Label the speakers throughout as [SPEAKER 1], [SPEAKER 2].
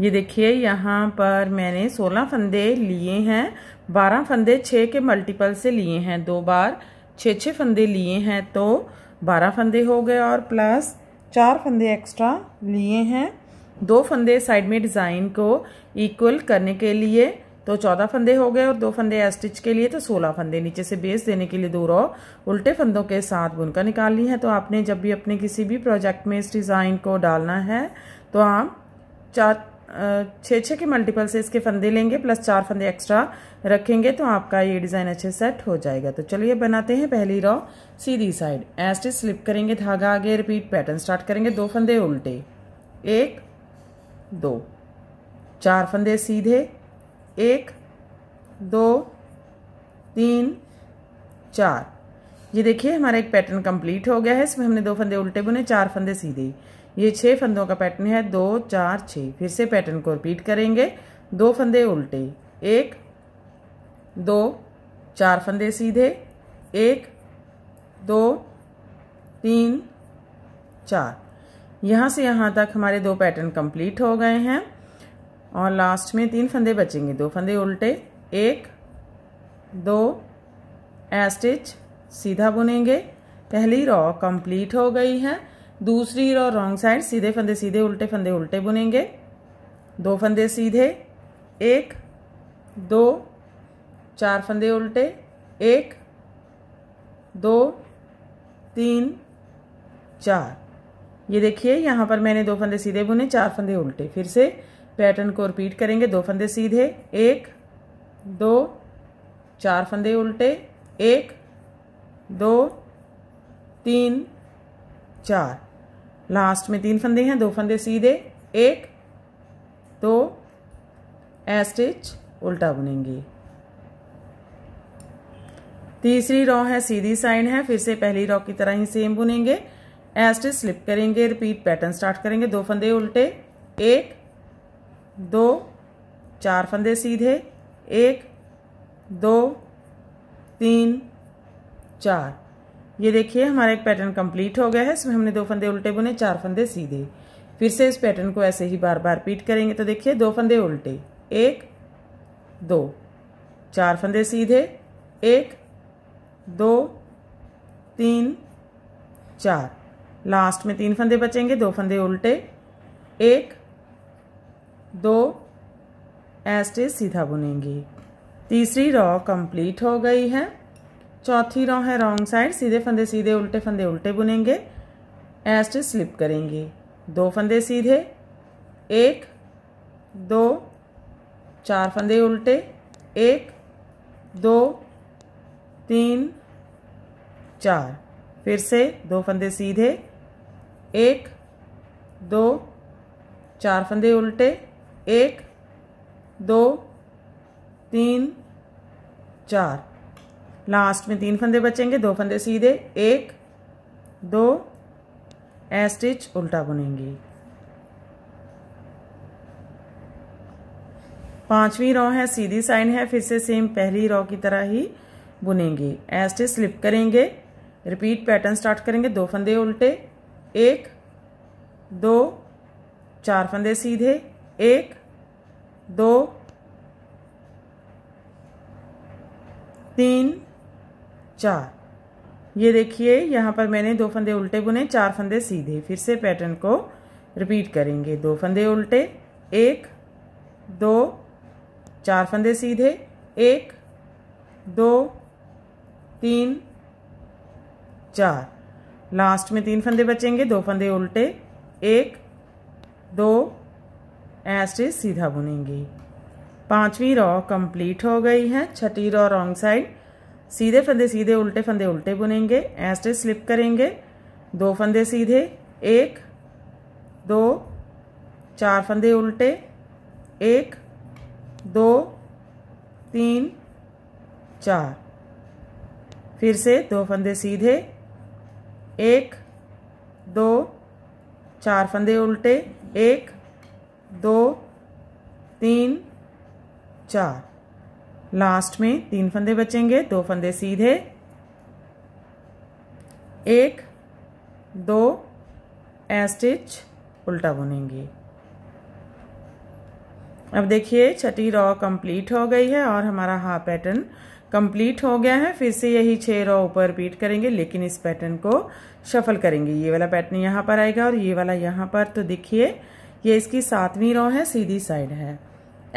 [SPEAKER 1] ये देखिए यहाँ पर मैंने सोलह फंदे लिए हैं बारह फंदे छः के मल्टीपल से लिए हैं दो बार छः छः फंदे लिए हैं तो बारह फंदे हो गए और प्लस चार फंदे एक्स्ट्रा लिए हैं दो फंदे साइड में डिज़ाइन को इक्वल करने के लिए तो चौदह फंदे हो गए और दो फंदे स्टिच के लिए तो सोलह फंदे नीचे से बेस देने के लिए दो रो उल्टे फंदों के साथ बुनकर निकालनी है तो आपने जब भी अपने किसी भी प्रोजेक्ट में इस डिज़ाइन को डालना है तो आप चार छः छः के मल्टीपल से इसके फंदे लेंगे प्लस चार फंदे एक्स्ट्रा रखेंगे तो आपका ये डिज़ाइन अच्छे सेट हो जाएगा तो चलिए बनाते हैं पहली रॉ सीधी साइड एस्टिच स्लिप करेंगे धागा आगे रिपीट पैटर्न स्टार्ट करेंगे दो फंदे उल्टे एक दो चार फंदे सीधे एक दो तीन चार ये देखिए हमारा एक पैटर्न कंप्लीट हो गया है इसमें हमने दो फंदे उल्टे बुने चार फंदे सीधे ये छः फंदों का पैटर्न है दो चार छः फिर से पैटर्न को रिपीट करेंगे दो फंदे उल्टे एक दो चार फंदे सीधे एक दो तीन चार यहाँ से यहाँ तक हमारे दो पैटर्न कंप्लीट हो गए हैं और लास्ट में तीन फंदे बचेंगे दो फंदे उल्टे एक दो एस्टिच सीधा बुनेंगे पहली रॉ कंप्लीट हो गई है दूसरी और रॉन्ग साइड सीधे फंदे सीधे उल्टे फंदे उल्टे बुनेंगे दो फंदे सीधे एक दो चार फंदे उल्टे एक दो तीन चार ये देखिए यहाँ पर मैंने दो फंदे सीधे बुने चार फंदे उल्टे फिर से पैटर्न को रिपीट करेंगे दो फंदे सीधे एक दो चार फंदे उल्टे एक दो तीन चार लास्ट में तीन फंदे हैं दो फंदे सीधे एक दो ए स्टिच उल्टा बुनेंगे तीसरी रॉ है सीधी साइड है फिर से पहली रॉ की तरह ही सेम बुनेंगे ए स्टिच स्लिप करेंगे रिपीट पैटर्न स्टार्ट करेंगे दो फंदे उल्टे एक दो चार फंदे सीधे एक दो तीन चार ये देखिए हमारा एक पैटर्न कंप्लीट हो गया है इसमें हमने दो फंदे उल्टे बुने चार फंदे सीधे फिर से इस पैटर्न को ऐसे ही बार बार रिपीट करेंगे तो देखिए दो फंदे उल्टे एक दो चार फंदे सीधे एक दो तीन चार लास्ट में तीन फंदे बचेंगे दो फंदे उल्टे एक दो एस्टे सीधा बुनेंगे तीसरी रॉ कंप्लीट हो गई है चौथी रॉ है रॉन्ग साइड सीधे फंदे सीधे उल्टे फंदे उल्टे बुनेंगे एस्ट स्लिप करेंगे दो फंदे सीधे एक दो चार फंदे उल्टे एक दो तीन चार फिर से दो फंदे सीधे एक दो चार फंदे उल्टे एक दो तीन चार लास्ट में तीन फंदे बचेंगे दो फंदे सीधे एक दो ए स्टिच उल्टा बुनेंगे पांचवी रॉ है सीधी साइन है फिर से सेम पहली रॉ की तरह ही बुनेंगे ए स्टिच स्लिप करेंगे रिपीट पैटर्न स्टार्ट करेंगे दो फंदे उल्टे एक दो चार फंदे सीधे एक दो तीन चार ये देखिए यहाँ पर मैंने दो फंदे उल्टे बुने चार फंदे सीधे फिर से पैटर्न को रिपीट करेंगे दो फंदे उल्टे एक दो चार फंदे सीधे एक दो तीन चार लास्ट में तीन फंदे बचेंगे दो फंदे उल्टे एक दो ऐसे सीधा बुनेंगे पांचवी रॉ कंप्लीट हो गई है छठी रॉ रॉन्ग साइड सीधे फंदे सीधे उल्टे फंदे उल्टे बुनेंगे ऐसे स्लिप करेंगे दो फंदे सीधे एक दो चार फंदे उल्टे एक दो तीन चार फिर से दो फंदे सीधे एक दो चार फंदे उल्टे एक दो तीन चार लास्ट में तीन फंदे बचेंगे दो फंदे सीधे एक दो स्टिच उल्टा बुनेंगे अब देखिए छठी रॉ कंप्लीट हो गई है और हमारा हाफ पैटर्न कंप्लीट हो गया है फिर से यही छह रॉ ऊपर रिपीट करेंगे लेकिन इस पैटर्न को शफल करेंगे ये वाला पैटर्न यहां पर आएगा और ये वाला यहां पर तो देखिए ये इसकी सातवीं रॉ है सीधी साइड है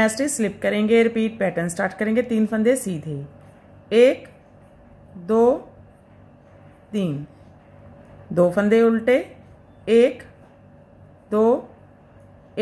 [SPEAKER 1] एस्टिक स्लिप करेंगे रिपीट पैटर्न स्टार्ट करेंगे तीन फंदे सीधे एक दो तीन दो फंदे उल्टे एक दो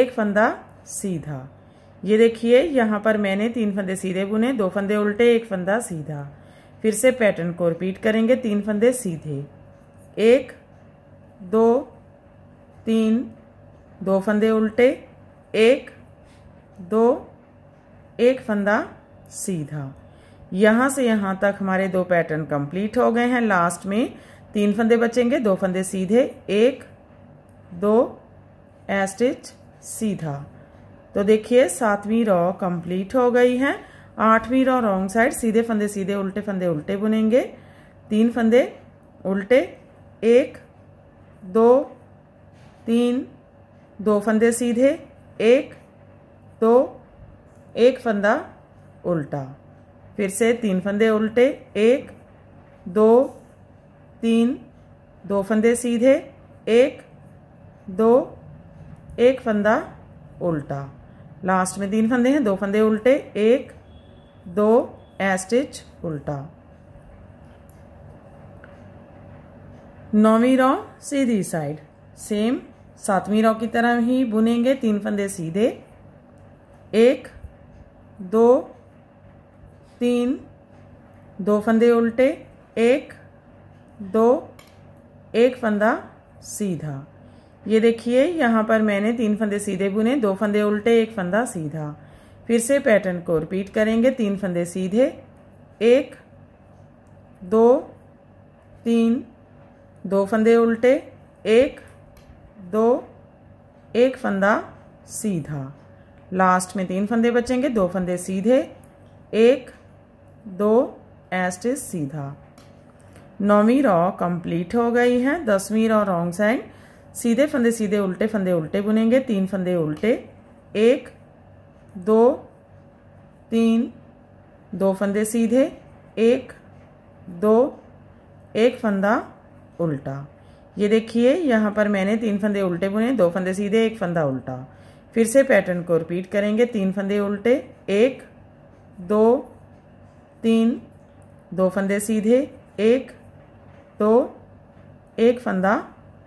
[SPEAKER 1] एक फंदा सीधा ये देखिए यहाँ पर मैंने तीन फंदे सीधे बुने दो फंदे उल्टे एक फंदा सीधा फिर से पैटर्न को रिपीट करेंगे तीन फंदे सीधे एक दो तीन दो फंदे उल्टे एक दो एक फंदा सीधा यहाँ से यहाँ तक हमारे दो पैटर्न कंप्लीट हो गए हैं लास्ट में तीन फंदे बचेंगे दो फंदे सीधे एक दो एस्टिच सीधा तो देखिए सातवीं रॉ कंप्लीट हो गई है आठवीं रॉ रॉन्ग साइड सीधे फंदे सीधे उल्टे फंदे उल्टे बुनेंगे तीन फंदे उल्टे एक दो तीन दो फंदे सीधे एक तो एक फंदा उल्टा फिर से तीन फंदे उल्टे एक दो तीन दो फंदे सीधे एक दो एक फंदा उल्टा लास्ट में तीन फंदे हैं दो फंदे उल्टे एक दो स्टिच उल्टा नौवीं रॉ सीधी साइड सेम सातवीं रॉ की तरह ही बुनेंगे तीन फंदे सीधे एक दो तीन दो फंदे उल्टे एक दो एक फंदा सीधा ये देखिए यहाँ पर मैंने तीन फंदे सीधे बुने दो फंदे उल्टे एक फंदा सीधा फिर से पैटर्न को रिपीट करेंगे तीन फंदे सीधे एक दो तीन दो फंदे उल्टे एक दो एक फंदा सीधा लास्ट में तीन फंदे बचेंगे दो फंदे सीधे एक दो एस्ट इज सीधा नौवीं रॉ कंप्लीट हो गई है दसवीं रॉ रॉन्ग साइड सीधे फंदे सीधे उल्टे फंदे उल्टे बुनेंगे तीन फंदे उल्टे एक दो तीन दो फंदे सीधे एक दो एक फंदा उल्टा ये देखिए यहाँ पर मैंने तीन फंदे उल्टे बुने दो फंदे सीधे एक फंदा उल्टा फिर से पैटर्न को रिपीट करेंगे तीन फंदे उल्टे एक दो तीन दो फंदे सीधे एक दो एक फंदा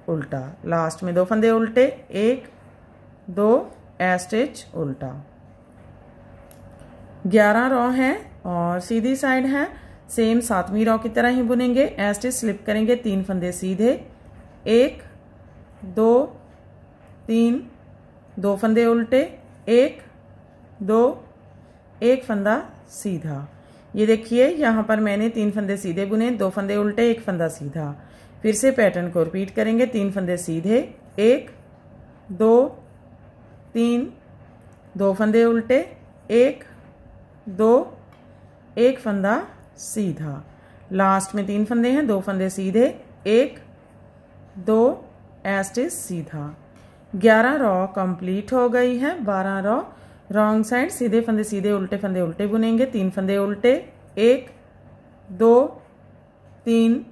[SPEAKER 1] उल्टा लास्ट में दो फंदे उल्टे एक दो एस्टिच उल्टा ग्यारह रॉ हैं और सीधी साइड है सेम सातवीं रॉ की तरह ही बुनेंगे एस्टिच स्लिप करेंगे तीन फंदे सीधे एक दो तीन दो फंदे उल्टे एक दो एक फंदा सीधा ये देखिए यहाँ पर मैंने तीन फंदे सीधे बुने दो फंदे उल्टे एक फंदा सीधा फिर से पैटर्न को रिपीट करेंगे तीन फंदे सीधे एक दो तीन दो फंदे उल्टे एक दो एक फंदा सीधा लास्ट में तीन फंदे हैं दो फंदे सीधे एक दो एस्टिस सीधा ग्यारह रॉ कंप्लीट हो गई है बारह रॉ रॉन्ग साइड सीधे फंदे सीधे उल्टे फंदे उल्टे बुनेंगे तीन फंदे उल्टे एक दो तीन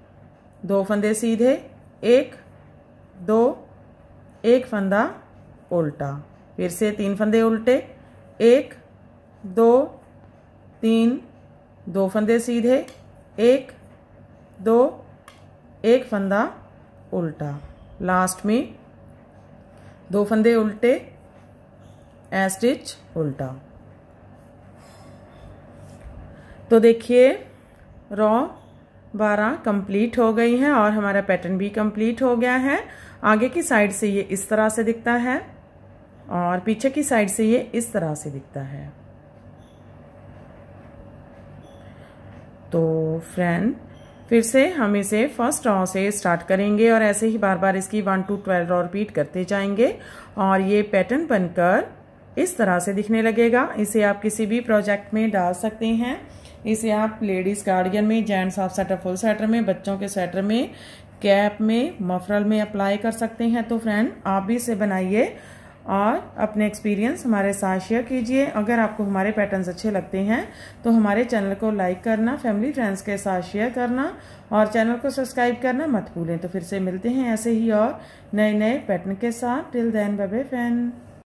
[SPEAKER 1] दो फंदे सीधे एक दो एक फंदा उल्टा फिर से तीन फंदे उल्टे एक दो तीन दो फंदे सीधे एक दो एक फंदा उल्टा लास्ट में दो फंदे उल्टे ए स्टिच उल्टा तो देखिए रॉ बारह कंप्लीट हो गई हैं और हमारा पैटर्न भी कंप्लीट हो गया है आगे की साइड से ये इस तरह से दिखता है और पीछे की साइड से ये इस तरह से दिखता है तो फ्रेंड फिर से हम इसे फर्स्ट रॉ से स्टार्ट करेंगे और ऐसे ही बार बार इसकी one two twelve row repeat करते जाएंगे और ये पैटर्न बनकर इस तरह से दिखने लगेगा इसे आप किसी भी प्रोजेक्ट में डाल सकते हैं इसे आप लेडीज़ गार्डियन में gents half sweater full sweater में बच्चों के स्वेटर में कैप में मफरल में अप्लाई कर सकते हैं तो फ्रेंड आप भी इसे बनाइए और अपने एक्सपीरियंस हमारे साथ शेयर कीजिए अगर आपको हमारे पैटर्न्स अच्छे लगते हैं तो हमारे चैनल को लाइक करना फैमिली फ्रेंड्स के साथ शेयर करना और चैनल को सब्सक्राइब करना मत भूलें तो फिर से मिलते हैं ऐसे ही और नए नए पैटर्न के साथ टिल देन बाय फ्रेंड